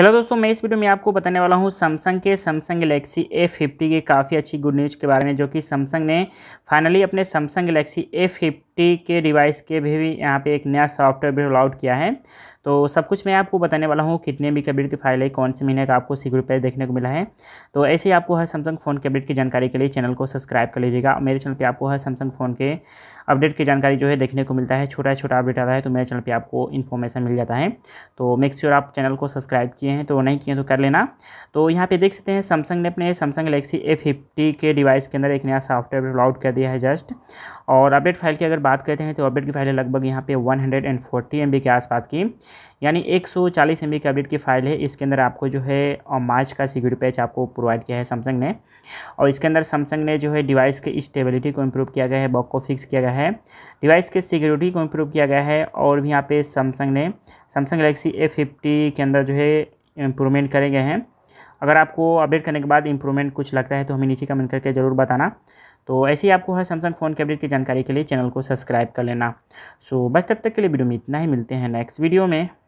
hello दोस्तों मैं इस वीडियो में आपको बताने वाला हूँ सैमसंग के सैमसंग गलेक्सी ए फिफ्टी की काफ़ी अच्छी गुड न्यूज़ के बारे में जो कि सैमसंग ने फाइनली अपने Samsung Galaxy A fifty fifty के डिवाइस के भी यहाँ पे एक नया सॉफ्टवेयर भी रोल आउट किया है तो सब कुछ मैं आपको बताने वाला हूँ कितने भी कैबिनेट की फाइल है कौन से महीने का आपको सी ग्रुप देखने को मिला है तो ऐसे ही आपको हर सैमसंग फ़ोन कैबिनेट की जानकारी के लिए चैनल को सब्सक्राइब कर लीजिएगा मेरे चैनल पर आपको हर सैमसंग फ़ोन के अपडेट की जानकारी जो है देखने को मिलता है छोटा छोटा अपडेट आता है तो मेरे चैनल पर आपको इन्फॉर्मेशन मिल जाता है तो मेक श्योर आप चैनल को सब्सक्राइब किए हैं तो नहीं किए तो कर लेना तो यहाँ पर देख सकते हैं सैमसंग ने अपने सैमसंग गलेक्सी ए के डिवाइस के अंदर एक नया सॉफ्टवेयर रोल आउट कर दिया है जस्ट और अपडेट फाइल की अगर बात करते हैं तो अपडेट की फाइलें लगभग यहाँ पे 140 हंड्रेड के आसपास की यानी 140 सौ की अपडेट की फाइल है इसके अंदर आपको जो है मार्च का सिक्योरिटी पैच आपको प्रोवाइड किया है सैमसंग ने और इसके अंदर सैमसंग ने जो है डिवाइस के स्टेबिलिटी को इम्प्रूव किया गया है बॉक को फिक्स किया गया है डिवाइस के सिक्योरिटी को इम्प्रूव किया गया है और भी यहाँ पे सैमसंग ने सैमसंग गलेक्सी ए के अंदर जो है इम्प्रूवमेंट करे गए हैं अगर आपको अपडेट करने के बाद इंप्रूवमेंट कुछ लगता है तो हमें नीचे कमेंट करके ज़रूर बताना तो ऐसे ही आपको है सैमसंग फ़ोन के अपडेट की जानकारी के लिए चैनल को सब्सक्राइब कर लेना सो बस तब तक के लिए वीडियो में इतना ही मिलते हैं नेक्स्ट वीडियो में